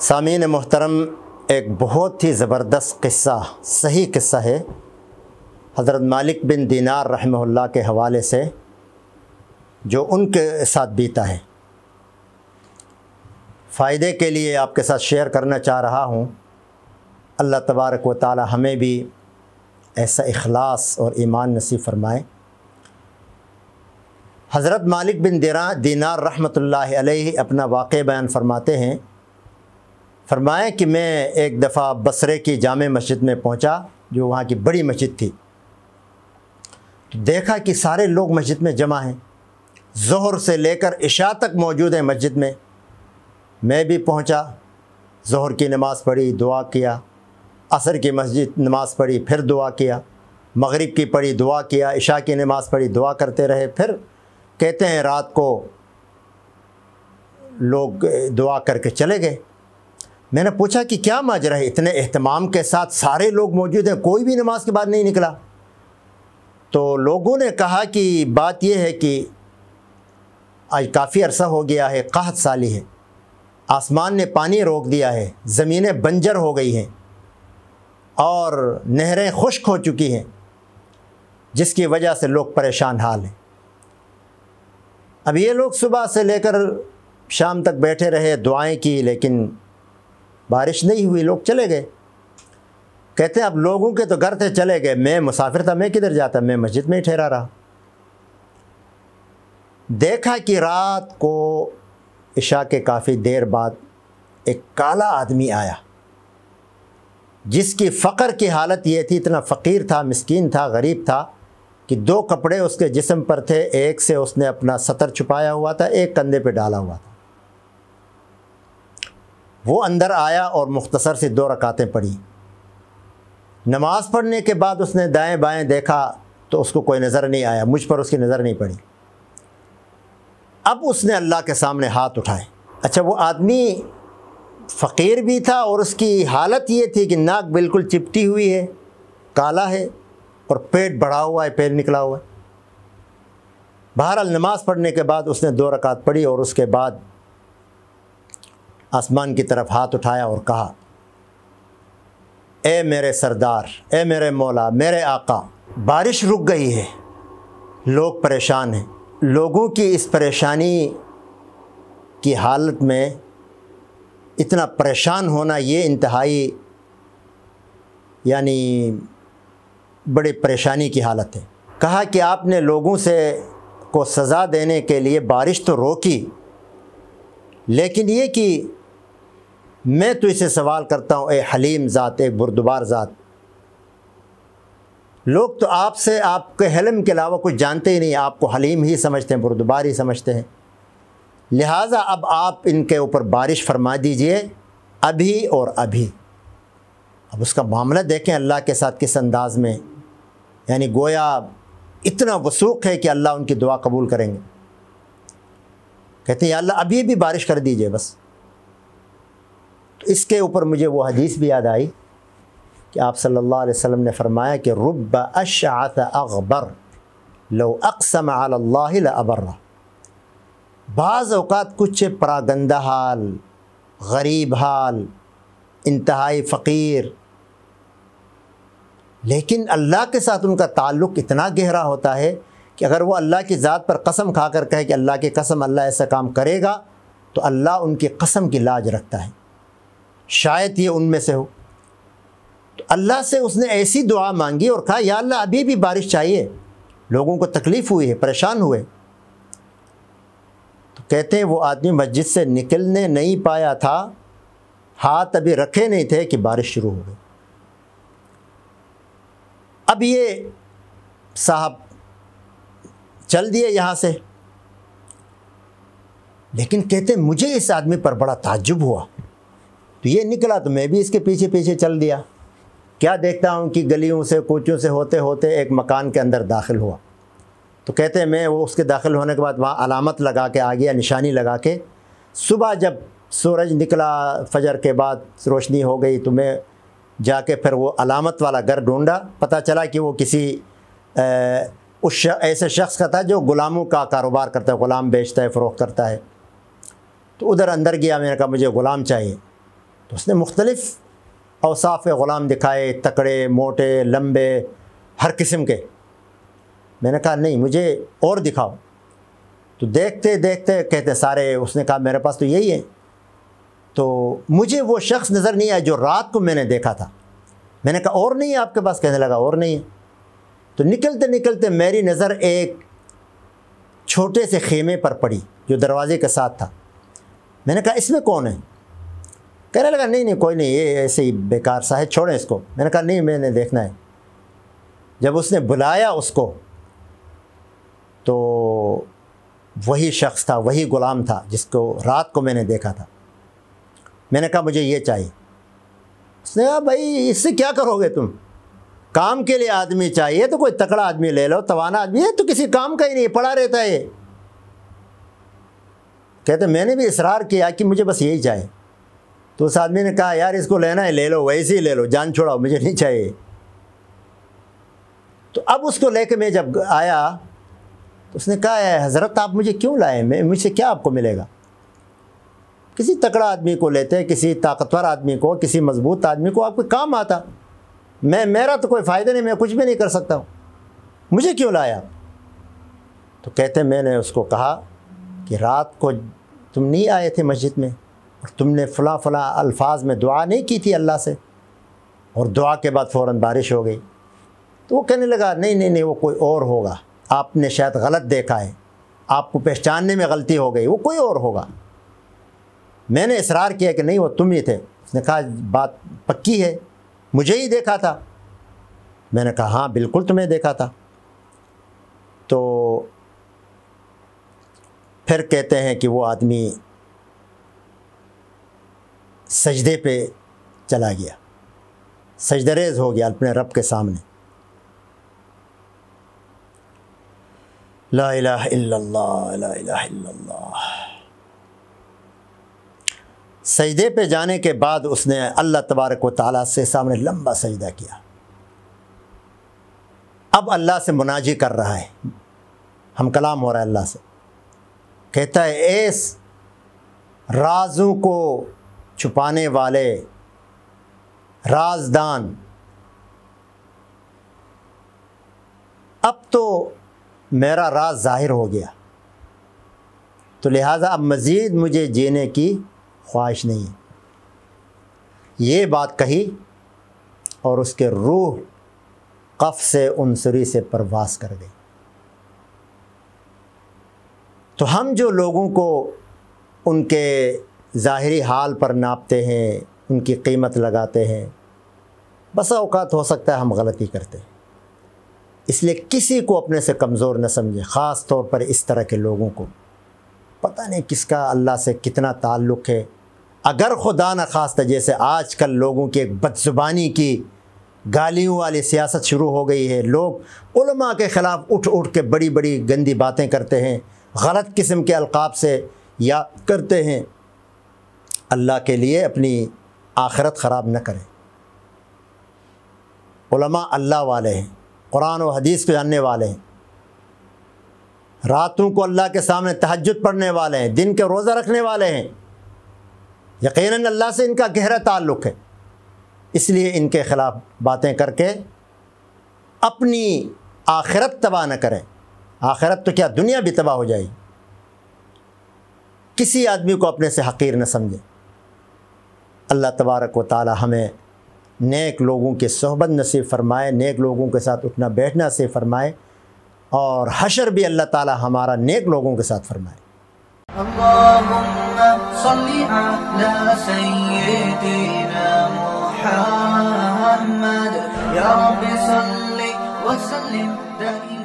सामीन मोहतरम एक बहुत ही ज़बरदस्त किस्सा सही किस्सा है हज़रत मालिक बिन दीनार रहमहुल्लाह के हवाले से जो उनके साथ बीता है फ़ायदे के लिए आपके साथ शेयर करना चाह रहा हूँ अल्लाह तबारक व ताली हमें भी ऐसा अखलास और ईमान नसीब फरमाए हज़रत मालिक बिन दीनार रहमत अलैहि अपना वाक़ बयान फरमाते हैं फरमाएँ कि मैं एक दफ़ा बसरे की जाम मस्जिद में पहुँचा जो वहाँ की बड़ी मस्जिद थी तो देखा कि सारे लोग मस्जिद में जमा हैं जहर से लेकर इशा तक मौजूद हैं मस्जिद में मैं भी पहुँचा जहर की नमाज़ पढ़ी दुआ किया असर की मस्जिद नमाज़ पढ़ी फिर दुआ किया मगरिब की पढ़ी दुआ किया इशा की नमाज़ पढ़ी दुआ करते रहे फिर कहते हैं रात को लोग दुआ करके चले गए मैंने पूछा कि क्या माजरा है इतने अहतमाम के साथ सारे लोग मौजूद हैं कोई भी नमाज के बाद नहीं निकला तो लोगों ने कहा कि बात यह है कि आज काफ़ी अरसा हो गया है कहत साली है आसमान ने पानी रोक दिया है ज़मीनें बंजर हो गई हैं और नहरें खुश्क हो चुकी हैं जिसकी वजह से लोग परेशान हाल हैं अब ये लोग सुबह से लेकर शाम तक बैठे रहे दुआएं की लेकिन बारिश नहीं हुई लोग चले गए कहते हैं अब लोगों के तो घर थे चले गए मैं मुसाफिर था मैं किधर जाता मैं मस्जिद में ही ठहरा रहा देखा कि रात को इशा के काफ़ी देर बाद एक काला आदमी आया जिसकी फ़कर की हालत ये थी इतना फ़कीर था मस्किन था गरीब था कि दो कपड़े उसके जिसम पर थे एक से उसने अपना सतर छुपाया हुआ था एक कंधे पे डाला हुआ था वो अंदर आया और मुख्तसर से दो रकातें पढ़ी नमाज़ पढ़ने के बाद उसने दाएं बाएं देखा तो उसको कोई नज़र नहीं आया मुझ पर उसकी नज़र नहीं पड़ी अब उसने अल्लाह के सामने हाथ उठाए अच्छा वो आदमी फ़कीर भी था और उसकी हालत ये थी कि नाक बिल्कुल चिपटी हुई है काला है और पेट बढ़ा हुआ है पेट निकला हुआ है बहरहाल नमाज़ पढ़ने के बाद उसने दो रकात पढ़ी और उसके बाद आसमान की तरफ हाथ उठाया और कहा ए मेरे सरदार ए मेरे मौला मेरे आका बारिश रुक गई है लोग परेशान हैं लोगों की इस परेशानी की हालत में इतना परेशान होना ये इंतहाई यानी बड़ी परेशानी की हालत है कहा कि आपने लोगों से को सज़ा देने के लिए बारिश तो रोकी लेकिन ये कि मैं तो इसे सवाल करता हूँ ए हलीम ज़ात ए बुरदबार ज़ात लोग तो आपसे आपके हलम के अलावा कुछ जानते ही नहीं आपको हलीम ही समझते हैं बुरदबार ही समझते हैं लिहाजा अब आप इनके ऊपर बारिश फरमा दीजिए अभी और अभी अब उसका मामला देखें अल्लाह के साथ किस अंदाज़ में यानी गोया इतना वसूख है कि अल्लाह उनकी दुआ कबूल करेंगे कहते हैं अल्लाह अभी भी बारिश कर दीजिए बस इसके ऊपर मुझे वो हदीस भी याद आई कि आप सल्लल्लाहु अलैहि वसल्लम ने फरमाया कि रुब अशात अकबर लो अकसम अबर्रा बाज़ात कुछ परागंद हाल गरीब हाल इंतहाई फ़कीर लेकिन अल्लाह के साथ उनका ताल्लुक़ इतना गहरा होता है कि अगर वो अल्लाह की ज़ात पर कसम खा कर कहे कि अल्लाह की कसम अल्लाह ऐसा काम करेगा तो अल्लाह उनकी कसम की लाज रखता है शायद ये उनमें से हो तो अल्लाह से उसने ऐसी दुआ मांगी और कहा या अल्लाह अभी भी बारिश चाहिए लोगों को तकलीफ़ हुई है परेशान हुए तो कहते हैं वो आदमी मस्जिद से निकलने नहीं पाया था हाथ अभी रखे नहीं थे कि बारिश शुरू हो गई अब ये साहब चल दिए यहाँ से लेकिन कहते मुझे इस आदमी पर बड़ा ताज्जुब हुआ तो ये निकला तो मैं भी इसके पीछे पीछे चल दिया क्या देखता हूँ कि गलियों से कोचों से होते होते एक मकान के अंदर दाखिल हुआ तो कहते हैं मैं वो उसके दाखिल होने के बाद वहाँ अलामत लगा के आ गया निशानी लगा के सुबह जब सूरज निकला फजर के बाद रोशनी हो गई तो मैं जाके फिर वो अलामत वाला घर ढूंढा पता चला कि वो किसी आ, उस श, ऐसे शख्स का था जो ग़ुलामों का कारोबार करता है ग़ुलाम बेचता है फ़रोख करता है तो उधर अंदर गया मैंने कहा मुझे ग़ुलाम चाहिए तो उसने मुख्तलिफ़ अवसाफ ग़ुलाम दिखाए तकड़े मोटे लम्बे हर किस्म के मैंने कहा नहीं मुझे और दिखाओ तो देखते देखते कहते सारे उसने कहा मेरे पास तो यही है तो मुझे वो शख्स नज़र नहीं आया जो रात को मैंने देखा था मैंने कहा और नहीं है आपके पास कहने लगा और नहीं है तो निकलते निकलते मेरी नज़र एक छोटे से खेमे पर पड़ी जो दरवाजे के साथ था मैंने कहा इसमें कौन है कहने लगा नहीं नहीं कोई नहीं ये ऐसे ही बेकार सा है छोड़ें इसको मैंने कहा नहीं मैंने देखना है जब उसने बुलाया उसको तो वही शख्स था वही ग़ुलाम था जिसको रात को मैंने देखा था मैंने कहा मुझे ये चाहिए उसने कहा भाई इससे क्या करोगे तुम काम के लिए आदमी चाहिए तो कोई तकड़ा आदमी ले लो तवाना आदमी है तो किसी काम का ही नहीं पड़ा रहता है कहते मैंने भी इसरार किया कि मुझे बस यही चाहिए तो उस आदमी ने कहा यार इसको लेना है ले लो वैसे ही ले लो जान छोड़ाओ मुझे नहीं चाहिए तो अब उसको लेके मैं जब आया तो उसने कहा है हज़रत आप मुझे क्यों लाए मैं मुझसे क्या आपको मिलेगा किसी तकड़ा आदमी को लेते हैं किसी ताकतवर आदमी को किसी मजबूत आदमी को आपको काम आता मैं मेरा तो कोई फ़ायदा नहीं मैं कुछ भी नहीं कर सकता हूँ मुझे क्यों लाया तो कहते मैंने उसको कहा कि रात को तुम नहीं आए थे मस्जिद में और तुमने फ़ला फ़ला अल्फाज में दुआ नहीं की थी अल्लाह से और दुआ के बाद फ़ौर बारिश हो गई तो वो कहने लगा नहीं नहीं नहीं वो कोई और होगा आपने शायद गलत देखा है आपको पहचानने में गलती हो गई वो कोई और होगा मैंने इसरार किया कि नहीं वो तुम ही थे उसने कहा बात पक्की है मुझे ही देखा था मैंने कहा हाँ बिल्कुल तुम्हें देखा था तो फिर कहते हैं कि वो आदमी सजदे पे चला गया सजदरेज हो गया अपने रब के सामने ला इलाह इल्लल्लाह ला इलाह इल्लल्लाह सजदे पे जाने के बाद उसने अल्लाह तबारक व ताला से सामने लंबा सजदा किया अब अल्लाह से मुनाजी कर रहा है हम कलाम हो रहा है अल्लाह से कहता है एस राजू को छुपाने वाले राजदान अब तो मेरा राज ज़ाहिर हो गया तो लिहाजा अब मज़ीद मुझे जीने की ख्वाहिश नहीं है ये बात कही और उसके रूह कफ़ से उनसरी से परवास कर गई तो हम जो लोगों को उनके ज़ाहरी हाल पर नापते हैं उनकी कीमत लगाते हैं बसा अवकात हो सकता है हम गलती करते हैं इसलिए किसी को अपने से कमज़ोर न समझें ख़ास तौर पर इस तरह के लोगों को पता नहीं किसका अल्लाह से कितना ताल्लुक़ है अगर खुदा न खास्ता जैसे आज कल लोगों की एक बदजुबानी की गालियों वाली सियासत शुरू हो गई है लोग उलमा के ख़िलाफ़ उठ उठ के बड़ी बड़ी गंदी बातें करते हैं गलत किस्म के अलकाब से या करते हैं अल्लाह के लिए अपनी आखिरत ख़राब न करें उलमा अल्लाह वाले हैं कुरान और हदीस को जानने वाले हैं रातों को अल्लाह के सामने तहजद पढ़ने वाले हैं दिन के रोज़ा रखने वाले हैं यकीनन अल्लाह से इनका गहरा ताल्लुक़ है इसलिए इनके ख़िलाफ़ बातें करके अपनी आखिरत तबाह न करें आखिरत तो क्या दुनिया भी तबाह हो जाएगी किसी आदमी को अपने से हकीर न समझें अल्लाह तबारक व ताली हमें नेक लोगों के सहबत नसीब फरमाए नेक लोगों के साथ उठना बैठना से फरमाए और हशर भी अल्लाह ताली हमारा नेक लोगों के साथ फरमाए